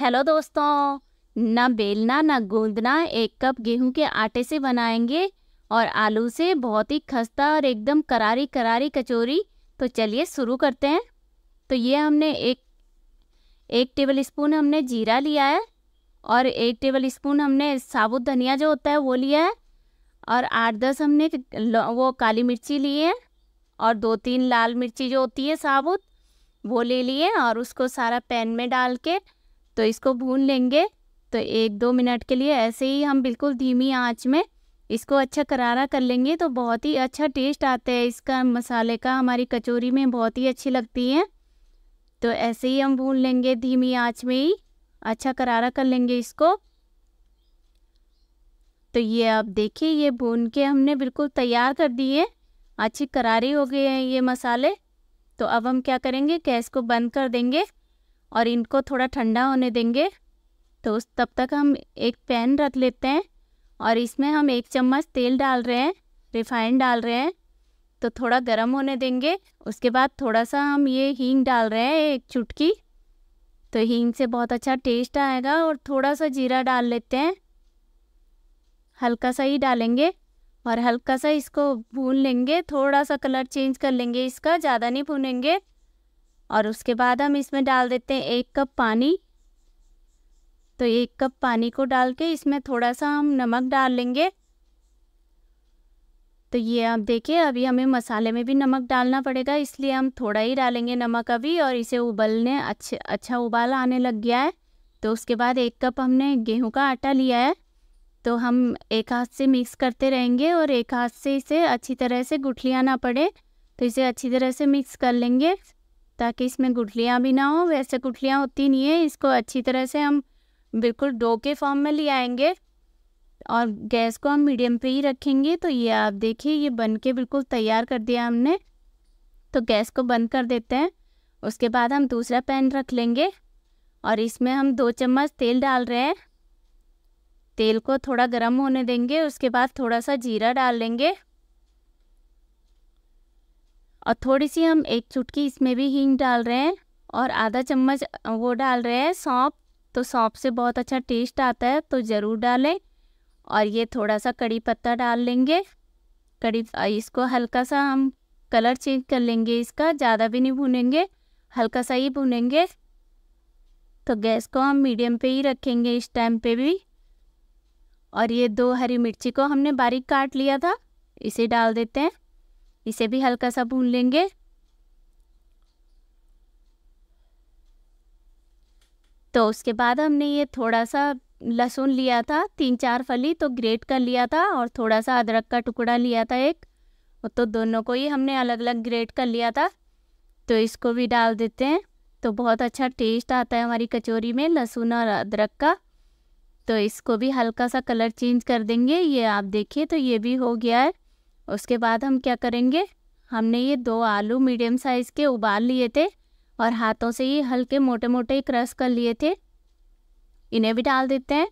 hello दोस्तों ना बेलना ना गूंदना एक कप गेहूं के आटे से बनाएंगे और आलू से बहुत ही खस्ता और एकदम करारी करारी कचौरी तो चलिए शुरू करते हैं तो ये हमने एक एक टेबल स्पून हमने जीरा लिया है और एक टेबल स्पून हमने साबुत धनिया जो होता है वो लिया है और आठ दस हमने वो काली मिर्ची ली है और दो तीन लाल मिर्ची जो होती है साबुत वो ले लिए और उसको सारा पैन में डाल के तो इसको भून लेंगे तो एक दो मिनट के लिए ऐसे ही हम बिल्कुल धीमी आंच में इसको अच्छा करारा कर लेंगे तो बहुत ही अच्छा टेस्ट आता है इसका मसाले का हमारी कचौरी में बहुत ही अच्छी लगती है तो ऐसे ही हम भून लेंगे धीमी आंच में ही अच्छा करारा कर लेंगे इसको तो ये आप देखिए ये भून के हमने बिल्कुल तैयार कर दिए अच्छी करारी हो गए हैं ये मसाले तो अब हम क्या करेंगे गैस को बंद कर देंगे और इनको थोड़ा ठंडा होने देंगे तो उस तब तक हम एक पैन रख लेते हैं और इसमें हम एक चम्मच तेल डाल रहे हैं रिफाइंड डाल रहे हैं तो थोड़ा गर्म होने देंगे उसके बाद थोड़ा सा हम ये हींग डाल रहे हैं एक चुटकी तो हींग से बहुत अच्छा टेस्ट आएगा और थोड़ा सा जीरा डाल लेते हैं हल्का सा ही डालेंगे और हल्का सा इसको भून लेंगे थोड़ा सा कलर चेंज कर लेंगे इसका ज़्यादा नहीं भूनेंगे और उसके बाद हम इसमें डाल देते हैं एक कप पानी तो एक कप पानी को डाल के इसमें थोड़ा सा हम नमक डाल लेंगे तो ये आप देखिए अभी हमें मसाले में भी नमक डालना पड़ेगा इसलिए हम थोड़ा ही डालेंगे नमक अभी और इसे उबलने अच्छे अच्छा उबाल आने लग गया है तो उसके बाद एक कप हमने गेहूं का आटा लिया है तो हम एक हाथ से मिक्स करते रहेंगे और एक हाथ से इसे अच्छी तरह से गुठलियाँ ना पड़े तो इसे अच्छी तरह से मिक्स कर लेंगे ताकि इसमें गुठलियाँ भी ना हो वैसे गुठलियाँ होती नहीं है इसको अच्छी तरह से हम बिल्कुल डो के फॉर्म में ले आएंगे और गैस को हम मीडियम पे ही रखेंगे तो ये आप देखिए ये बन के बिल्कुल तैयार कर दिया हमने तो गैस को बंद कर देते हैं उसके बाद हम दूसरा पैन रख लेंगे और इसमें हम दो चम्मच तेल डाल रहे हैं तेल को थोड़ा गर्म होने देंगे उसके बाद थोड़ा सा जीरा डाल लेंगे और थोड़ी सी हम एक चुटकी इसमें भी हींग डाल रहे हैं और आधा चम्मच वो डाल रहे हैं सौंप तो सौंप से बहुत अच्छा टेस्ट आता है तो ज़रूर डालें और ये थोड़ा सा कड़ी पत्ता डाल लेंगे कड़ी इसको हल्का सा हम कलर चेंज कर लेंगे इसका ज़्यादा भी नहीं भूनेंगे हल्का सा ही भूनेंगे तो गैस को हम मीडियम पे ही रखेंगे इस टाइम पे भी और ये दो हरी मिर्ची को हमने बारीक काट लिया था इसे डाल देते हैं इसे भी हल्का सा भून लेंगे तो उसके बाद हमने ये थोड़ा सा लहसुन लिया था तीन चार फली तो ग्रेट कर लिया था और थोड़ा सा अदरक का टुकड़ा लिया था एक तो दोनों को ही हमने अलग अलग ग्रेट कर लिया था तो इसको भी डाल देते हैं तो बहुत अच्छा टेस्ट आता है हमारी कचौरी में लहसुन और अदरक का तो इसको भी हल्का सा कलर चेंज कर देंगे ये आप देखिए तो ये भी हो गया है उसके बाद हम क्या करेंगे हमने ये दो आलू मीडियम साइज़ के उबाल लिए थे और हाथों से ही हल्के मोटे मोटे क्रश कर लिए थे इन्हें भी डाल देते हैं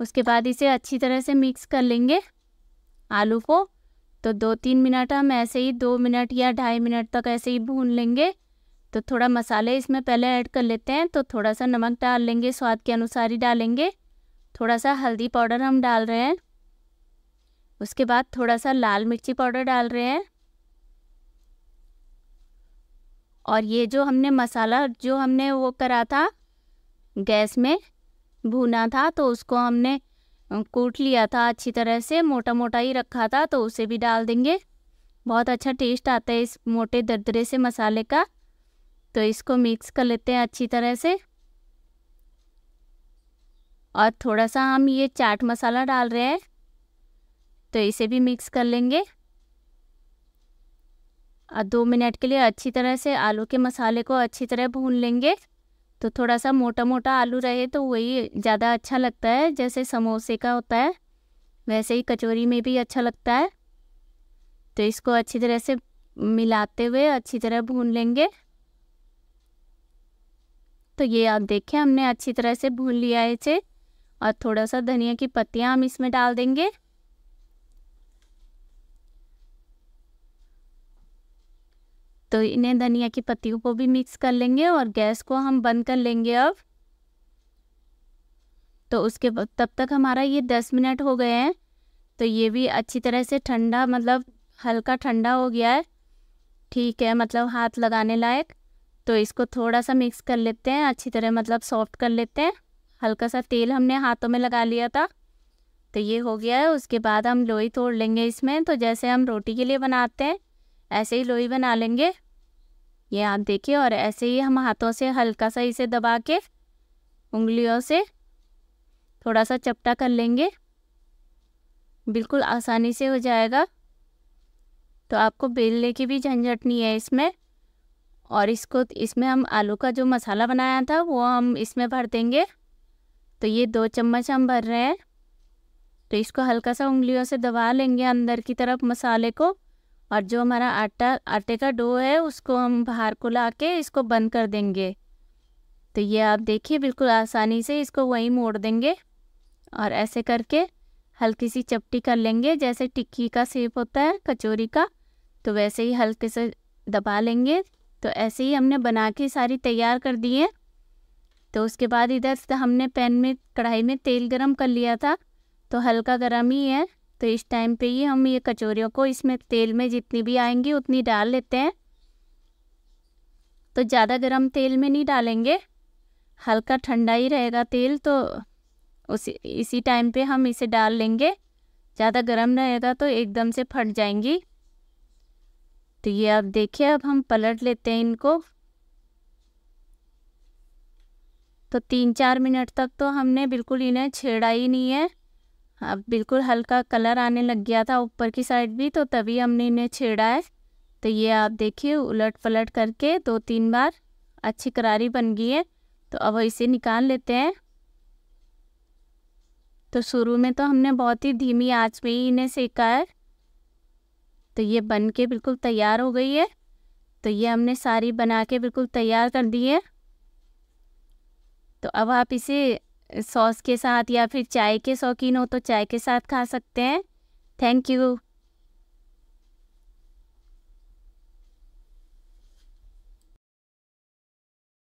उसके बाद इसे अच्छी तरह से मिक्स कर लेंगे आलू को तो दो तीन मिनट हम ऐसे ही दो मिनट या ढाई मिनट तक ऐसे ही भून लेंगे तो थोड़ा मसाले इसमें पहले ऐड कर लेते हैं तो थोड़ा सा नमक डाल लेंगे स्वाद के अनुसार ही डालेंगे थोड़ा सा हल्दी पाउडर हम डाल रहे हैं उसके बाद थोड़ा सा लाल मिर्ची पाउडर डाल रहे हैं और ये जो हमने मसाला जो हमने वो करा था गैस में भुना था तो उसको हमने कूट लिया था अच्छी तरह से मोटा मोटा ही रखा था तो उसे भी डाल देंगे बहुत अच्छा टेस्ट आता है इस मोटे दरदरे से मसाले का तो इसको मिक्स कर लेते हैं अच्छी तरह से और थोड़ा सा हम ये चाट मसाला डाल रहे हैं तो इसे भी मिक्स कर लेंगे और दो मिनट के लिए अच्छी तरह से आलू के मसाले को अच्छी तरह भून लेंगे तो थोड़ा सा मोटा मोटा आलू रहे तो वही ज़्यादा अच्छा लगता है जैसे समोसे का होता है वैसे ही कचौरी में भी अच्छा लगता है तो इसको अच्छी तरह से मिलाते हुए अच्छी तरह भून लेंगे तो ये आप देखें हमने अच्छी तरह से भून लिया है इसे और थोड़ा सा धनिया की पत्तियाँ हम इसमें डाल देंगे तो इन्हें धनिया की पत्तियों को भी मिक्स कर लेंगे और गैस को हम बंद कर लेंगे अब तो उसके तब तक हमारा ये दस मिनट हो गए हैं तो ये भी अच्छी तरह से ठंडा मतलब हल्का ठंडा हो गया है ठीक है मतलब हाथ लगाने लायक तो इसको थोड़ा सा मिक्स कर लेते हैं अच्छी तरह मतलब सॉफ्ट कर लेते हैं हल्का सा तेल हमने हाथों में लगा लिया था तो ये हो गया है उसके बाद हम लोई तोड़ लेंगे इसमें तो जैसे हम रोटी के लिए बनाते हैं ऐसे ही लोई बना लेंगे ये आप देखिए और ऐसे ही हम हाथों से हल्का सा इसे दबा के उंगलियों से थोड़ा सा चपटा कर लेंगे बिल्कुल आसानी से हो जाएगा तो आपको बेलने की भी झंझट नहीं है इसमें और इसको इसमें हम आलू का जो मसाला बनाया था वो हम इसमें भर देंगे तो ये दो चम्मच हम भर रहे हैं तो इसको हल्का सा उंगलियों से दबा लेंगे अंदर की तरफ मसाले को और जो हमारा आटा आटे का डो है उसको हम बाहर को ला के इसको बंद कर देंगे तो ये आप देखिए बिल्कुल आसानी से इसको वहीं मोड़ देंगे और ऐसे करके हल्की सी चपटी कर लेंगे जैसे टिक्की का सेप होता है कचौरी का तो वैसे ही हल्के से दबा लेंगे तो ऐसे ही हमने बना के सारी तैयार कर दी है तो उसके बाद इधर हमने पैन में कढ़ाई में तेल गरम कर लिया था तो हल्का गरम ही है तो इस टाइम पे ही हम ये कचौरियों को इसमें तेल में जितनी भी आएंगी उतनी डाल लेते हैं तो ज़्यादा गर्म तेल में नहीं डालेंगे हल्का ठंडा ही रहेगा तेल तो उसी इसी टाइम पे हम इसे डाल लेंगे ज़्यादा गर्म रहेगा तो एकदम से फट जाएंगी तो ये आप देखिए अब हम पलट लेते हैं इनको तो तीन चार मिनट तक तो हमने बिल्कुल इन्हें छेड़ा ही नहीं है अब बिल्कुल हल्का कलर आने लग गया था ऊपर की साइड भी तो तभी हमने इन्हें छेड़ा है तो ये आप देखिए उलट पलट करके दो तीन बार अच्छी करारी बन गई है तो अब इसे निकाल लेते हैं तो शुरू में तो हमने बहुत ही धीमी आंच में ही इन्हें सेका है तो ये बन के बिल्कुल तैयार हो गई है तो ये हमने सारी बना के बिल्कुल तैयार कर दी है तो अब आप इसे सॉस के साथ या फिर चाय के शौकीन हो तो चाय के साथ खा सकते हैं थैंक यू